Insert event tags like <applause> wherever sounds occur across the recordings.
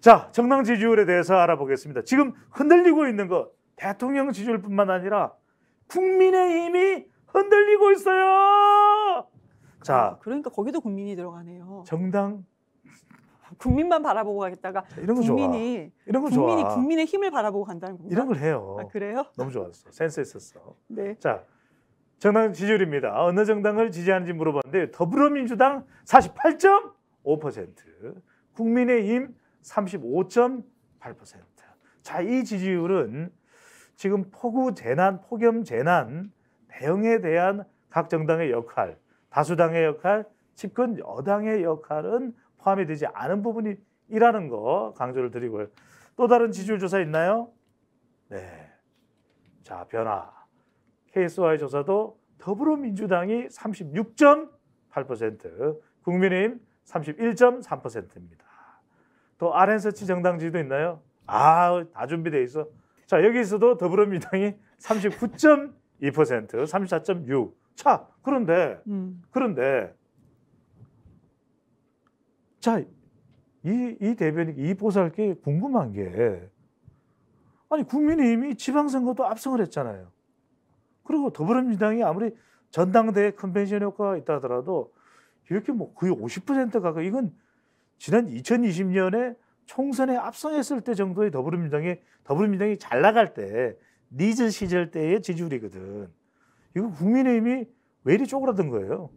자, 정당 지지율에 대해서 알아보겠습니다. 지금 흔들리고 있는 거 대통령 지지율뿐만 아니라 국민의 힘이 흔들리고 있어요. 자, 아, 그러니까 거기도 국민이 들어가네요. 정당 국민만 바라보고 가겠다가 이런 거 국민이 좋아. 이런 거 국민이 좋아. 국민의 힘을 바라보고 간다는 건가? 이런 걸 해요. 아, 그래요? 너무 좋았어. 센스 있었어. 네. 자, 정당 지지율입니다. 어느 정당을 지지하는지 물어봤는데 더불어민주당 48.5%, 국민의힘 35.8%. 자, 이 지지율은 지금 폭우 재난, 폭염 재난 대응에 대한 각 정당의 역할, 다수당의 역할, 집권 여당의 역할은 포함이 되지 않은 부분이 라는거 강조를 드리고요. 또 다른 지지율 조사 있나요? 네. 자, 변화. KSY 조사도 더불어민주당이 36.8%, 국민의힘 31.3%입니다. 또 RN서치 정당 지도 있나요? 아, 다 준비돼 있어. 자, 여기서도 더불어민주당이 39.2%, 34.6. 자, 그런데 음. 그런데 자, 이, 이 대변인, 이 보살께 궁금한 게, 아니, 국민의힘이 지방선거도 압승을 했잖아요. 그리고 더불어민주당이 아무리 전당대회 컨벤션 효과가 있다 하더라도 이렇게 뭐 거의 50% 가까이 이건 지난 2020년에 총선에 압승했을 때 정도의 더불어민주당이 더불어민주당이 잘 나갈 때니즈 시절 때의 지지율이거든. 이거 국민의힘이 왜 이리 쪼그라든 거예요?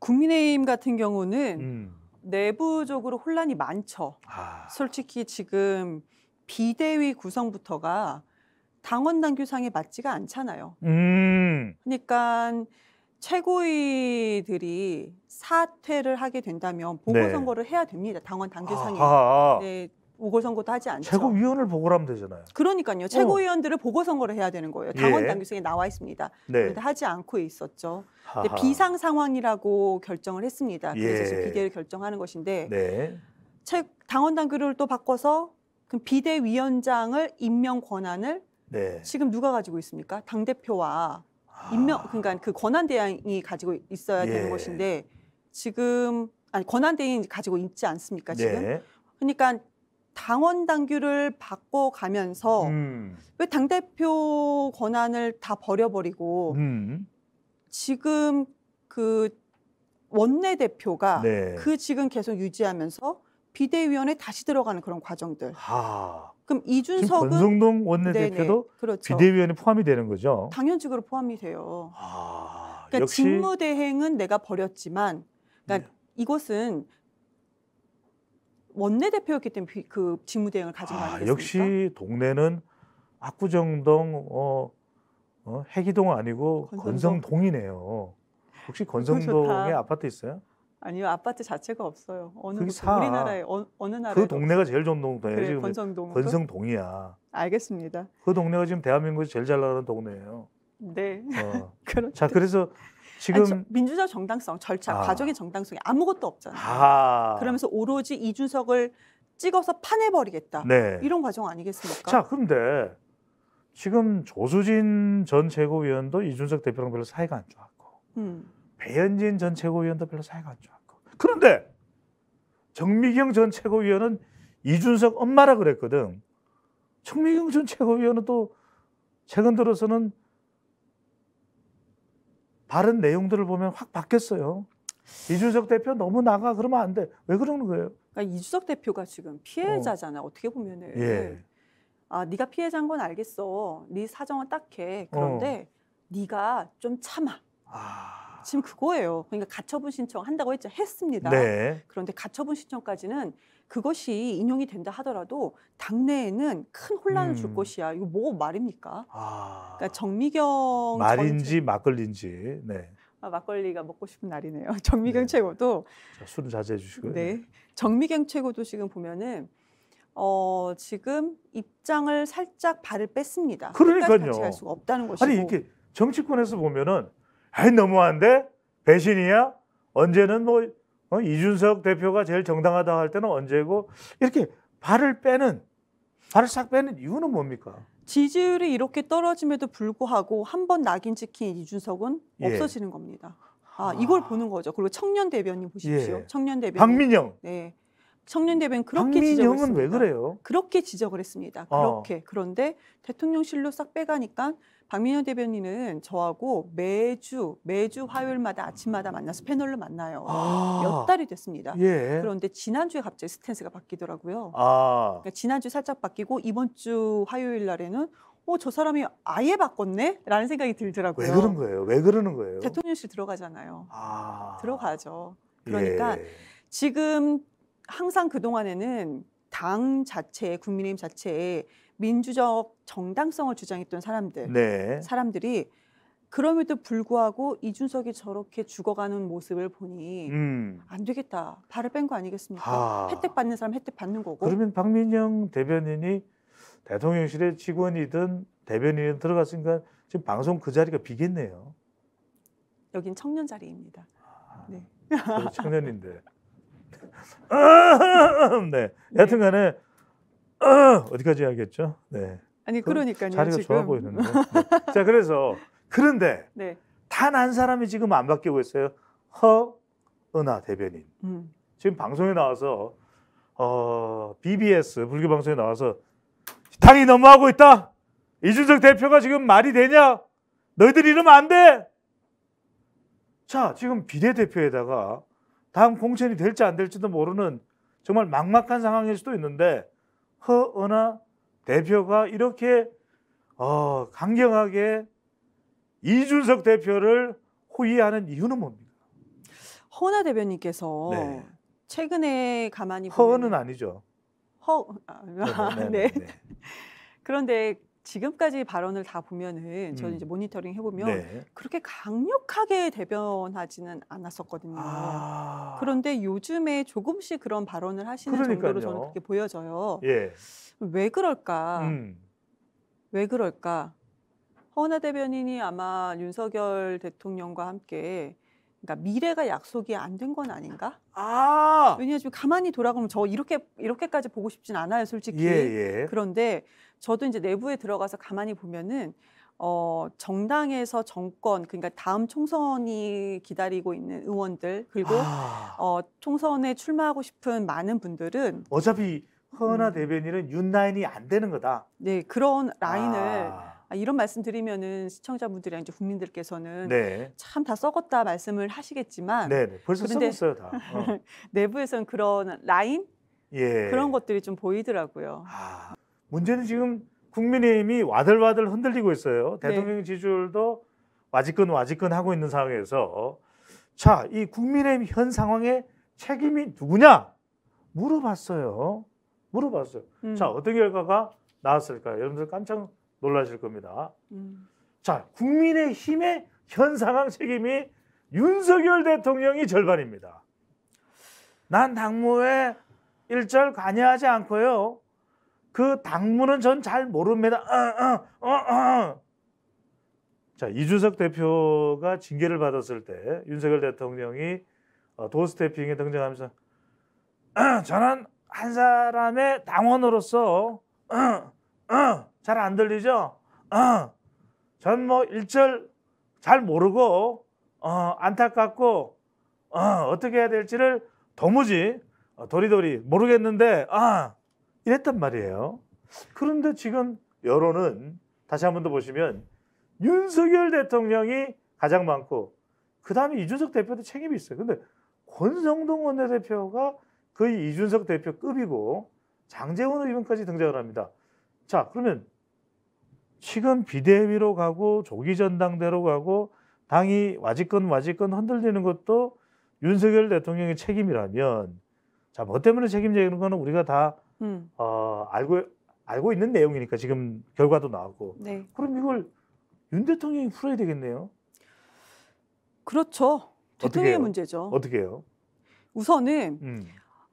국민의힘 같은 경우는 음. 내부적으로 혼란이 많죠. 아. 솔직히 지금 비대위 구성부터가 당원 당규상에 맞지가 않잖아요. 음. 그러니까 최고위들이 사퇴를 하게 된다면 보궐선거를 해야 됩니다. 당원 당규상에. 네, 보궐선거도 하지 않죠. 최고위원을 보고하면 되잖아요. 그러니까요. 어. 최고위원들을 보궐선거를 해야 되는 거예요. 당원 예. 당규상에 나와 있습니다. 네. 그런데 하지 않고 있었죠. 비상 상황이라고 결정을 했습니다. 그래서 예. 지금 비대를 결정하는 것인데 네. 당원 당규를 또 바꿔서 그럼 비대위원장을 임명 권한을 네. 지금 누가 가지고 있습니까? 당 대표와 아. 임명 그러니까 그 권한 대행이 가지고 있어야 되는 예. 것인데 지금 아니 권한 대행이 가지고 있지 않습니까 네. 지금? 네. 그러니까 당원 당규를 바꿔 가면서 음. 왜당 대표 권한을 다 버려버리고 음. 지금 그 원내 대표가 네. 그 지금 계속 유지하면서 비대위원회 다시 들어가는 그런 과정들. 하. 그럼 이준석은 권성동 원내대표도 그렇죠. 비대위원에 포함이 되는 거죠. 당연직으로 포함이 돼요. 아, 그러니까 역시... 직무대행은 내가 버렸지만, 그러니까 네. 이것은 원내대표였기 때문에 그 직무대행을 가진 거 아, 아니겠습니까? 역시 동네는 압구정동 어, 어 해기동 아니고 건성동. 건성동이네요. 혹시 건성동에 아파트 있어요? 아니요 아파트 자체가 없어요. 어느 우리나라에 어, 어느 나라 그 동네가 제일 좋은 동네예요. 그래, 지금 권성동 권성동이야. 알겠습니다. 그 동네가 지금 대한민국에서 제일 잘 나가는 동네예요. 네. 어. <laughs> 그렇죠. 자 그래서 지금 아니, 민주적 정당성 절차 아. 과정의 정당성이 아무것도 없잖아요. 아. 그러면서 오로지 이준석을 찍어서 파내버리겠다. 네. 이런 과정 아니겠습니까? 자 그런데 지금 조수진 전 최고위원도 이준석 대표랑 별로 사이가 안 좋았고. 음. 배현진 전 최고위원도 별로 사이가 안 좋았고. 그런데 정미경 전 최고위원은 이준석 엄마라 그랬거든. 정미경 전 최고위원은 또 최근 들어서는 바른 내용들을 보면 확 바뀌었어요. 이준석 대표 너무 나가 그러면 안 돼. 왜 그러는 거예요? 그러니까 이준석 대표가 지금 피해자잖아. 어. 떻게 보면은. 예. 아, 네가 피해자인 건 알겠어. 네 사정은 딱해. 그런데 어. 네가 좀 참아. 아. 지금 그거예요. 그러니까 가처분 신청 한다고 했죠. 했습니다. 네. 그런데 가처분 신청까지는 그것이 인용이 된다 하더라도 당내에는 큰 혼란을 음. 줄 것이야. 이거 뭐 말입니까? 아. 그러니까 정미경 말인지 전... 막걸리인지. 네. 아, 막걸리가 먹고 싶은 날이네요. <laughs> 정미경 네. 최고도 자, 술은 자제해 주시고요. 네. 네. 정미경 최고도 지금 보면은 어, 지금 입장을 살짝 발을 뺐습니다. 그러니까요. 같 수가 없다는 것이고. 아니 이렇게 정치권에서 보면은 아이 너무한데 배신이야? 언제는 뭐 어, 이준석 대표가 제일 정당하다 할 때는 언제고 이렇게 발을 빼는 발을 싹 빼는 이유는 뭡니까? 지지율이 이렇게 떨어짐에도 불구하고 한 번 낙인 찍힌 이준석은 예. 없어지는 예. 겁니다. 아, 이걸 보는 거죠. 그리고 청년 대변인 보십시오. 예. 청년 대변인. 박민영. 네. 청년대변인 그렇게 지적을 했습니다. 왜 그래요? 그렇게 지적을 했습니다. 어. 그렇게 어. 그런데 대통령실로 싹 빼가니까 박민현 대변인은 저하고 매주 매주 화요일마다 아침마다 만나서 패널로 만나요. 아. 몇 달이 됐습니다. 예. 그런데 지난주에 갑자기 스탠스가 바뀌더라고요. 아. 그러니까 지난주 살짝 바뀌고 이번 주 화요일 날에는 어, 저 사람이 아예 바꿨네? 라는 생각이 들더라고요. 왜 그런 거예요? 왜 그러는 거예요? 대통령실 들어가잖아요. 아. 들어가죠. 예. 그러니까 예. 지금 항상 그동안에는 당 자체, 국민의힘 자체에 민주적 정당성을 주장했던 사람들, 네. 사람들이 그럼에도 불구하고 이준석이 저렇게 죽어가는 모습을 보니 음. 안 되겠다. 발을 뺀 거 아니겠습니까? 아. 혜택 받는 사람 혜택 받는 거고. 그러면 박민영 대변인이 대통령실의 직원이든 대변인이든 들어갔으니까 지금 방송 그 자리가 비겠네요. 여긴 청년 자리입니다. 아, 네. 청년인데. <laughs> 네. 네. 여하튼 간에 어디까지 해야겠죠? 네. 아니 그러니까요. 자리가 지금. 좋아 보이는데. 네. 자 그래서 그런데 네. 단한 사람이 지금 안 바뀌고 있어요. 허은하 대변인. 음. 지금 방송에 나와서 어, BBS 불교 방송에 나와서 당이 너무하고 있다. 이준석 대표가 지금 말이 되냐? 너희들 이러면 안 돼. 자 지금 비례대표에다가 다음 공천이 될지 안 될지도 모르는 정말 막막한 상황일 수도 있는데 허은하 대표가 이렇게 어, 강경하게 이준석 대표를 호위하는 이유는 뭡니까? 허은 대변인께서 네. 최근에 가만히 보면은... 아니죠. 허 아, 네. 네, 네, 네. 그런데 지금까지 발언을 다 보면은 저는 음. 이제 모니터링 해보면 네. 그렇게 강력하게 대변하지는 않았었거든요. 아. 그런데 요즘에 조금씩 그런 발언을 하시는 그러니까요. 정도로 저는 그렇게 보여져요. 예. 왜 그럴까? 음. 왜 그럴까? 허은하 대변인이 아마 윤석열 대통령과 함께 그러니까 미래가 약속이 안 된 건 아닌가? 아. 왜냐하면 지금 가만히 돌아가면 저 이렇게 이렇게까지 보고 싶진 않아요, 솔직히. 예, 예. 그런데 저도 이제 내부에 들어가서 가만히 보면은 어, 정당에서 정권, 그러니까 다음 총선이 기다리고 있는 의원들, 그리고 아... 어, 총선에 출마하고 싶은 많은 분들은 어차피 허은 음. 대변인은 윤라인이 안 되는 거다. 네, 그런 라인을 아... 아, 이런 말씀 드리면은 시청자분들이랑 이제 국민들께서는 네. 참다 썩었다 말씀을 하시겠지만 네네. 네. 벌써 썩었어요 다. <laughs> 어. 내부에서는 그런 라인 예. 그런 것들이 좀 보이더라고요. 아, 문제는 지금 국민의힘이 와들와들 흔들리고 있어요. 네. 대통령 네. 지지율도 와지끈 와지끈 하고 있는 상황에서 자, 이 국민의힘 현 상황에 책임이 누구냐 물어봤어요. 물어봤어요. 음. 자, 어떤 결과가 나왔을까요? 여러분들 깜짝 놀라실 겁니다. 음. 자, 국민의 힘의 현 상황 책임이 윤석열 대통령이 절반입니다. 난 당무에 일절 관여하지 않고요. 그 당무는 전 잘 모릅니다. 어, 어, 어, 어. 자, 이준석 대표가 징계를 받았을 때 윤석열 대통령이 어, 도스태핑에 등장하면서 어, 저는 한 사람의 당원으로서 어, 어, 잘안 들리죠? 어. 전뭐 일절잘 모르고 어, 안타깝고 어, 어떻게 해야 될지를 도무지 어, 도리도리 모르겠는데 아 이랬단 말이에요. 그런데 지금 여론은 다시 한 번 더 보시면 윤석열 대통령이 가장 많고 그 다음에 이준석 대표도 책임이 있어요. 근데 권성동 원내대표가 거의 이준석 대표급이고 장재원 의원까지 등장을 합니다. 자, 그러면 지금 비대위로 가고 조기 전당대로 가고 당이 와지건 와지건 흔들리는 것도 윤석열 대통령의 책임이라면 자, 뭐 때문에 책임지는 거는 우리가 다 음. 어, 알고 알고 있는 내용이니까 지금 결과도 나오고. 네. 그럼 이걸 윤 대통령이 풀어야 되겠네요. 그렇죠. 대통령의 어떻게 문제죠. 어떻게 해요? 우선은 음.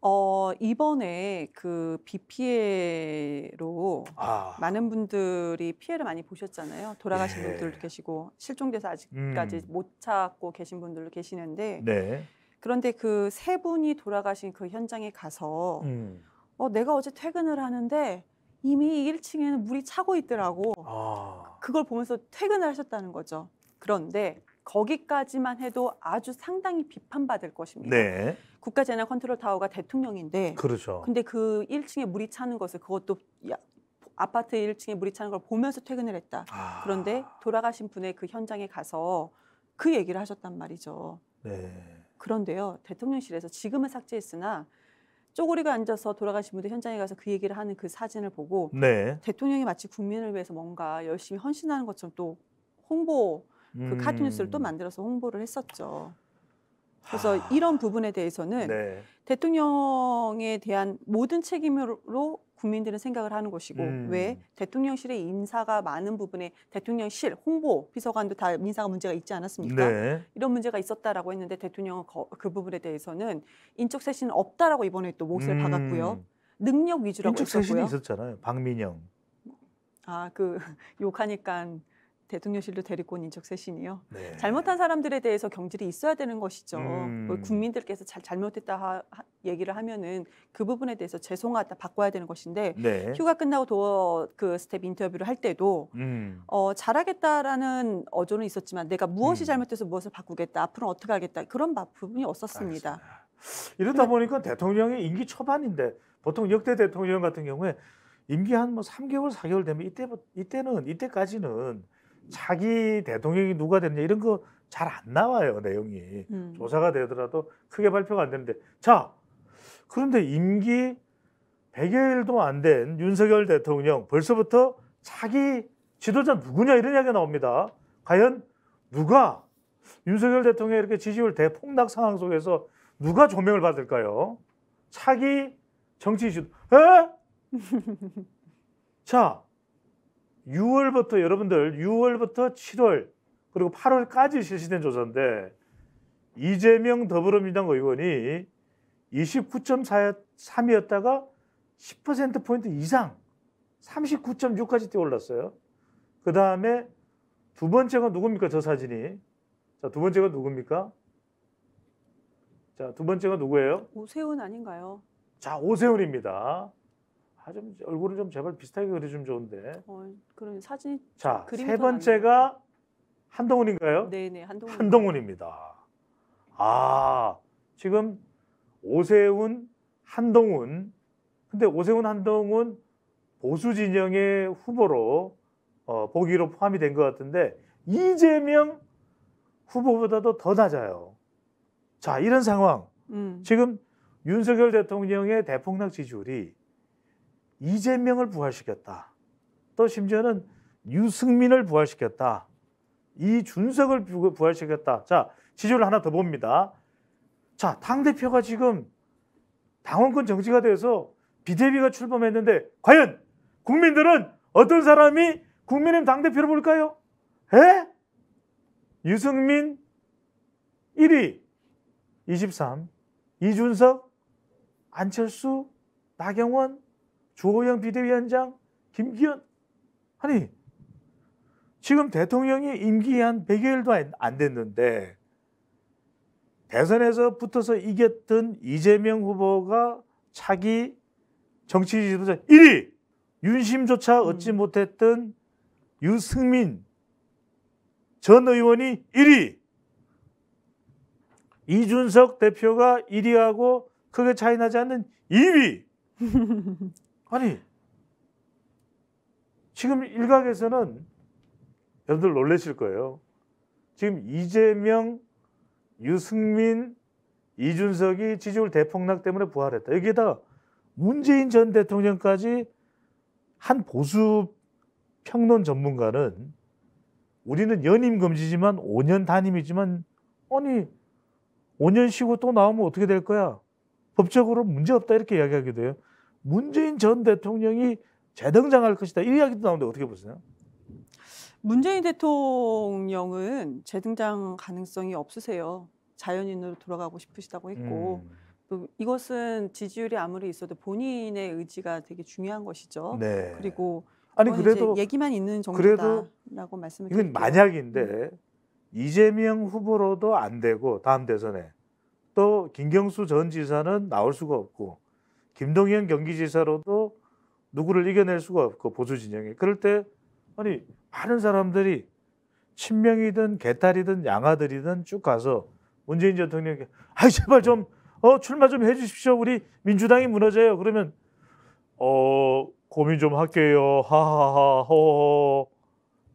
어, 이번에 그 비 피해로 아. 많은 분들이 피해를 많이 보셨잖아요. 돌아가신 예. 분들도 계시고 실종돼서 아직까지 음. 못 찾고 계신 분들도 계시는데 네. 그런데 그 세 분이 돌아가신 그 현장에 가서 음. 어, 내가 어제 퇴근을 하는데 이미 1층에는 물이 차고 있더라고. 아. 그걸 보면서 퇴근을 하셨다는 거죠. 그런데 거기까지만 해도 아주 상당히 비판받을 것입니다. 네. 국가재난 컨트롤 타워가 대통령인데 그렇죠. 근데 그 1층에 물이 차는 것을 그것도 야, 아파트 1층에 물이 차는 걸 보면서 퇴근을 했다. 아... 그런데 돌아가신 분의 그 현장에 가서 그 얘기를 하셨단 말이죠. 네. 그런데요, 대통령실에서 지금은 삭제했으나 쪼그리고 앉아서 돌아가신 분들 현장에 가서 그 얘기를 하는 그 사진을 보고 네. 대통령이 마치 국민을 위해서 뭔가 열심히 헌신하는 것처럼 또 홍보 그 음. 카드뉴스를 또 음. 만들어서 홍보를 했었죠. 그래서 하... 이런 부분에 대해서는 네. 대통령에 대한 모든 책임으로 국민들은 생각을 하는 것이고 음. 왜 대통령실의 인사가 많은 부분에 대통령실 홍보 비서관도 다 인사가 문제가 있지 않았습니까? 네. 이런 문제가 있었다라고 했는데 대통령은 거, 그 부분에 대해서는 인적 쇄신 없다라고 이번에 또 몫을 음. 박았고요. 능력 위주라고 인적 쇄신이 었 있었잖아요. 박민영. 아그 <laughs> 욕하니까 대통령실도 대리권 인적 쇄신이요. 네. 잘못한 사람들에 대해서 경질이 있어야 되는 것이죠. 뭐 음. 국민들께서 잘 잘못했다 하, 얘기를 하면은 그 부분에 대해서 죄송하다 바꿔야 되는 것인데 네. 휴가 끝나고 도어 그 스텝 인터뷰를 할 때도 음. 어, 잘하겠다라는 어조는 있었지만 내가 무엇이 음. 잘못돼서 무엇을 바꾸겠다 앞으로 어떻게 하겠다 그런 부분이 없었습니다. 알겠습니다. 이러다 그래. 보니까 대통령이 임기 초반인데 보통 역대 대통령 같은 경우에 임기 한뭐 삼개월사개월 되면 이때 이때는 이때까지는 차기 대통령이 누가 되느냐 이런 거 잘 안 나와요 내용이 음. 조사가 되더라도 크게 발표가 안 되는데 자 그런데 임기 100여일도 안 된 윤석열 대통령 벌써부터 차기 지도자 누구냐 이런 이야기가 나옵니다. 과연 누가 윤석열 대통령이 이렇게 지지율 대폭락 상황 속에서 누가 조명을 받을까요? 차기 정치 지도 에? <laughs> 자 6월부터 여러분들 6월부터 7월 그리고 8월까지 실시된 조사인데 이재명 더불어민주당 의원이 29.3이었다가 10%포인트 이상 39.6까지 뛰어올랐어요. 그 다음에 두 번째가 누굽니까? 저 사진이. 자, 두 번째가 누굽니까? 자, 두 번째가 누구예요? 오세훈 아닌가요? 자, 오세훈입니다. 아좀 얼굴을 좀 제발 비슷하게 그려주면 좋은데. 어, 그런 사진. 자, 세 번째가 한동훈인가요? 네네, 한동훈. 한동훈입니다. 아, 지금 오세훈, 한동훈. 근데 오세훈, 한동훈 보수 진영의 후보로 어, 보기로 포함이 된 것 같은데 이재명 후보보다도 더 낮아요. 자, 이런 상황. 음. 지금 윤석열 대통령의 대폭락 지지율이 이재명을 부활시켰다. 또 심지어는 유승민을 부활시켰다. 이준석을 부활시켰다. 자, 지지율 하나 더 봅니다. 자, 당대표가 지금 당원권 정지가 돼서 비대위가 출범했는데 과연 국민들은 어떤 사람이 국민의힘 당대표로 볼까요? 에? 유승민 1위 23, 이준석, 안철수, 나경원 주호영 비대위원장, 김기현 아니 지금 대통령이 임기한 100일도 여안 됐는데 대선에서 붙어서 이겼던 이재명 후보가 차기 정치 지지도자 1위 윤심조차 음. 얻지 음. 못했던 유승민 전 의원이 1위 이준석 대표가 1위하고 크게 차이 나지 않는 2위 <laughs> 아니 지금 일각에서는 여러분들 놀라실 거예요. 지금 이재명, 유승민, 이준석이 지지율 대폭락 때문에 부활했다. 여기에다 문재인 전 대통령까지 한 보수 평론 전문가는 우리는 연임 금지지만 5년 단임이지만 아니 5년 쉬고 또 나오면 어떻게 될 거야? 법적으로 문제 없다 이렇게 이야기하게 돼요. 문재인 전 대통령이 재등장할 것이다. 이 이야기도 나오는데 어떻게 보세요? 문재인 대통령은 재등장 가능성이 없으세요. 자연인으로 돌아가고 싶으시다고 했고 음. 또 이것은 지지율이 아무리 있어도 본인의 의지가 되게 중요한 것이죠. 네. 그리고 아니 그래도 얘기만 있는 정도다라고 말씀을 이건 만약인데 음. 이재명 후보로도 안 되고 다음 대선에 또 김경수 전 지사는 나올 수가 없고 김동현 경기지사로도 누구를 이겨낼 수가 없고 보수 진영에 그럴 때 아니 많은 사람들이 친명이든 개탈이든 양아들이든 쭉 가서 문재인 대통령에게 아 제발 좀 어, 출마 좀 해주십시오 우리 민주당이 무너져요 그러면 어 고민 좀 할게요 하하하 호호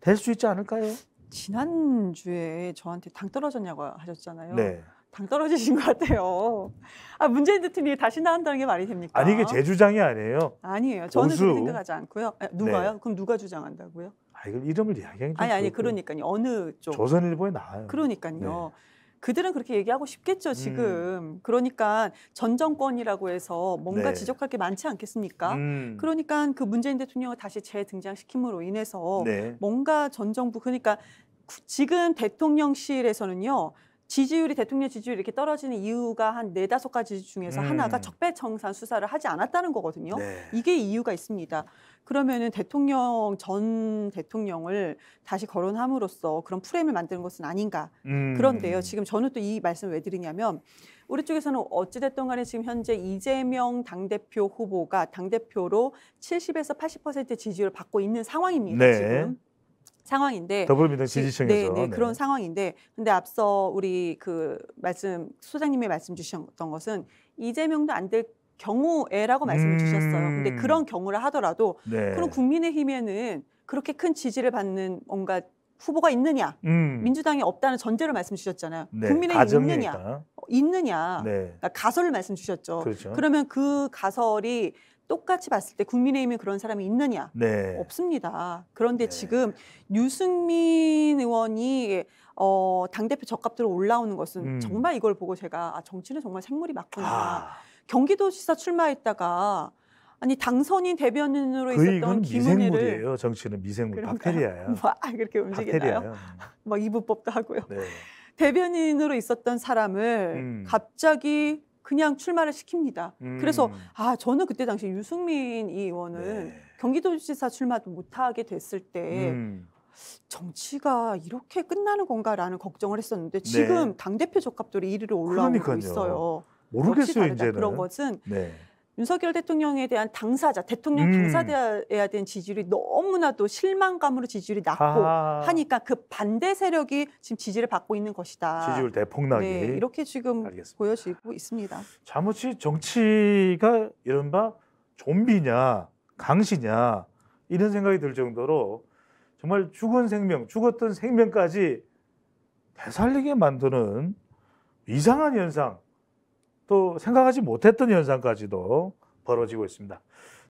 될수 있지 않을까요? 지난주에 저한테 당 떨어졌냐고 하셨잖아요. 네. 당 떨어지신 것 같아요. 아, 문재인 대통령이 다시 나온다는 게 말이 됩니까? 아니 이게 제 주장이 아니에요. 아니에요. 저는 보수. 그렇게 생각하지 않고요. 아, 누가요? 네. 그럼 누가 주장한다고요? 아 이걸 이름을 이야기하기 아니 아니 그러니까요. 어느 쪽? 조선일보에 나와요. 그러니까요. 네. 그들은 그렇게 얘기하고 싶겠죠 음. 지금. 음. 그러니까 전 정권이라고 해서 뭔가 네. 지적할 게 많지 않겠습니까? 음. 그러니까 그 문재인 대통령을 다시 재등장시킴으로 인해서 네. 뭔가 전 정부 그러니까 지금 대통령실에서는요. 지지율이 대통령 지지율이 이렇게 떨어지는 이유가 한 네다섯 가지 중에서 음. 하나가 적폐청산 수사를 하지 않았다는 거거든요. 네. 이게 이유가 있습니다. 그러면은 대통령 전 대통령을 다시 거론함으로써 그런 프레임을 만드는 것은 아닌가. 음. 그런데요. 지금 저는 또 이 말씀을 왜 드리냐면 우리 쪽에서는 어찌됐든 간에 지금 현재 이재명 당대표 후보가 당대표로 70에서 80% 지지율을 받고 있는 상황입니다. 네. 지금. 상황인데 더불어민 지지층에서 네, 네, 그런 네. 상황인데 근데 앞서 우리 그 말씀 소장님이 말씀 주셨던 것은 이재명도 안 될 경우에라고 말씀을 음... 주셨어요. 근데 그런 경우라 하더라도 네. 그럼 국민의힘에는 그렇게 큰 지지를 받는 뭔가 후보가 있느냐 음. 민주당이 없다는 전제로 말씀 주셨잖아요 네, 국민의힘 있느냐 있느냐 네. 그러니까 가설을 말씀 주셨죠 그렇죠. 그러면 그 가설이 똑같이 봤을 때 국민의힘에 그런 사람이 있느냐? 네. 없습니다. 그런데 네. 지금 유승민 의원이 예, 어, 당대표 적합들로 올라오는 것은 음. 정말 이걸 보고 제가 아, 정치는 정말 생물이 맞구나. 아. 경기도지사 출마했다가 아니 당선인 대변인으로 그 있었던 김은혜를 미생물이에요. 정치는 미생물 박테리아야. 막 뭐, 아, 그렇게 움직이나요? 막 뭐, 이분법도 하고요. 네. 대변인으로 있었던 사람을 음. 갑자기 그냥 출마를 시킵니다. 음. 그래서 아 저는 그때 당시 유승민 의원은 네. 경기도지사 출마도 못하게 됐을 때 음. 정치가 이렇게 끝나는 건가라는 걱정을 했었는데 네. 지금 네. 당 대표 적합도로 1위로 올라오고 그러니까요. 있어요. 모르겠어요 이제 그런 것은 네. 윤석열 대통령에 대한 당사자, 대통령 음. 당사자에 대한 지지율이 너무나도 실망감으로 지지율이 낮고 아. 하니까 그 반대 세력이 지금 지지를 받고 있는 것이다. 지지율 대폭락이 네, 이렇게 지금 알겠습니다. 보여지고 있습니다. 자무치 정치가 이른바 좀비냐, 강시냐 이런 생각이 들 정도로 정말 죽은 생명, 죽었던 생명까지 되살리게 만드는 이상한 현상 또 생각하지 못했던 현상까지도 벌어지고 있습니다.